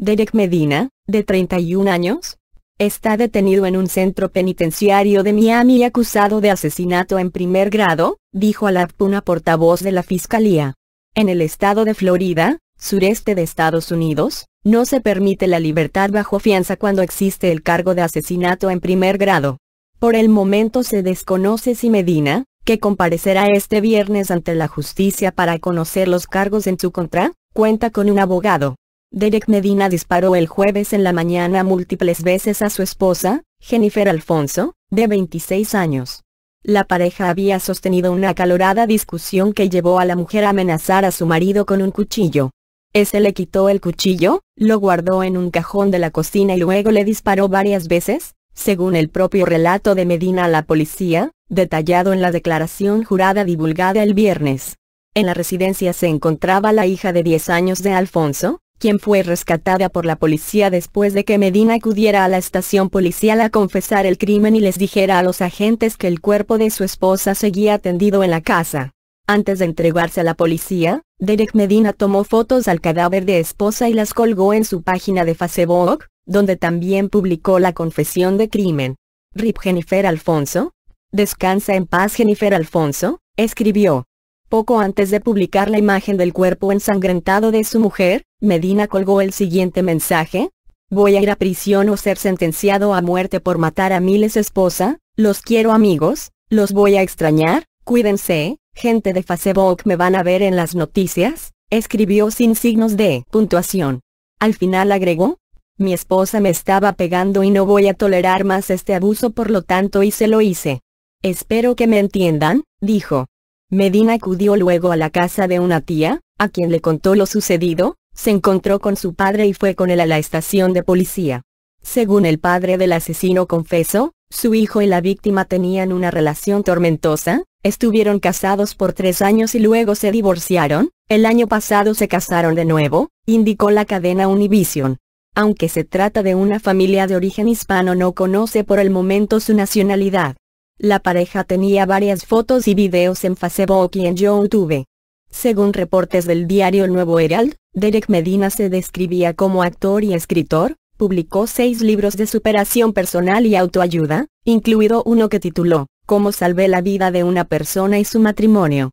Derek Medina, de 31 años, está detenido en un centro penitenciario de Miami y acusado de asesinato en primer grado, dijo a la una portavoz de la Fiscalía. En el estado de Florida, sureste de Estados Unidos, no se permite la libertad bajo fianza cuando existe el cargo de asesinato en primer grado. Por el momento se desconoce si Medina, que comparecerá este viernes ante la justicia para conocer los cargos en su contra, cuenta con un abogado. Derek Medina disparó el jueves en la mañana múltiples veces a su esposa, Jennifer Alfonso, de 26 años. La pareja había sostenido una acalorada discusión que llevó a la mujer a amenazar a su marido con un cuchillo. Ese le quitó el cuchillo, lo guardó en un cajón de la cocina y luego le disparó varias veces, según el propio relato de Medina a la policía, detallado en la declaración jurada divulgada el viernes. En la residencia se encontraba la hija de 10 años de Alfonso, quien fue rescatada por la policía después de que Medina acudiera a la estación policial a confesar el crimen y les dijera a los agentes que el cuerpo de su esposa seguía tendido en la casa. Antes de entregarse a la policía, Derek Medina tomó fotos al cadáver de esposa y las colgó en su página de Facebook, donde también publicó la confesión de crimen. Rip Jennifer Alfonso. Descansa en paz Jennifer Alfonso, escribió. Poco antes de publicar la imagen del cuerpo ensangrentado de su mujer, Medina colgó el siguiente mensaje. Voy a ir a prisión o ser sentenciado a muerte por matar a miles esposa, los quiero amigos, los voy a extrañar, cuídense, gente de Facebook me van a ver en las noticias, escribió sin signos de puntuación. Al final agregó, mi esposa me estaba pegando y no voy a tolerar más este abuso por lo tanto y se lo hice. Espero que me entiendan, dijo. Medina acudió luego a la casa de una tía, a quien le contó lo sucedido, se encontró con su padre y fue con él a la estación de policía. Según el padre del asesino confesó, su hijo y la víctima tenían una relación tormentosa, estuvieron casados por tres años y luego se divorciaron, el año pasado se casaron de nuevo, indicó la cadena Univision. Aunque se trata de una familia de origen hispano no conoce por el momento su nacionalidad. La pareja tenía varias fotos y videos en Facebook y en YouTube. Según reportes del diario Nuevo Herald, Derek Medina se describía como actor y escritor, publicó seis libros de superación personal y autoayuda, incluido uno que tituló, Cómo salvé la vida de una persona y su matrimonio.